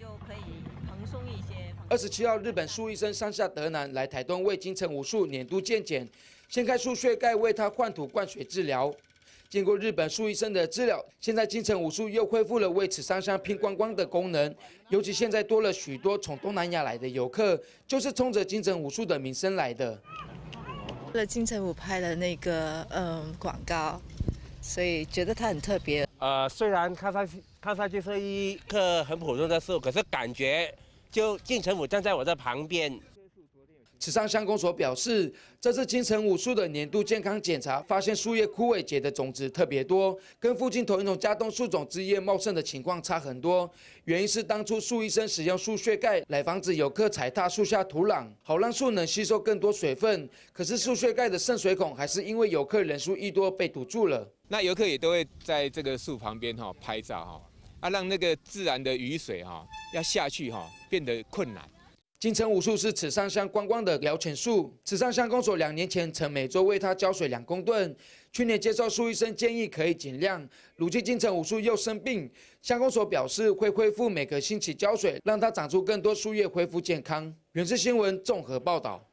就可以蓬松一二十七号，日本苏医生上下德南来台东为金城武术年度健检，掀开树穴盖为他换土灌水治疗。经过日本苏医生的治疗，现在金城武术又恢复了为此山上拼光光的功能。尤其现在多了许多从东南亚来的游客，就是冲着金城武术的名声来的。为了金城武拍的那个嗯广告。所以觉得它很特别。呃，虽然看上去看上去是一棵很普通的树，可是感觉就晋城府站在我的旁边。池上乡公所表示，这次金城武树的年度健康检查发现，树叶枯萎、结的种子特别多，跟附近同一种加冬树种枝叶茂盛的情况差很多。原因是当初树医生使用树穴盖来防止游客踩踏树下土壤，好让树能吸收更多水分。可是树穴盖的渗水孔还是因为游客人数一多被堵住了。那游客也都会在这个树旁边哈拍照哈啊，让那个自然的雨水哈要下去哈变得困难。金城武术是此上乡观光的摇钱树，此上乡公所两年前曾每周为它浇水两公吨。去年接受苏医生建议，可以减量。如今金城武术又生病，乡公所表示会恢复每个星期浇水，让它长出更多树叶，恢复健康。远视新闻综合报道。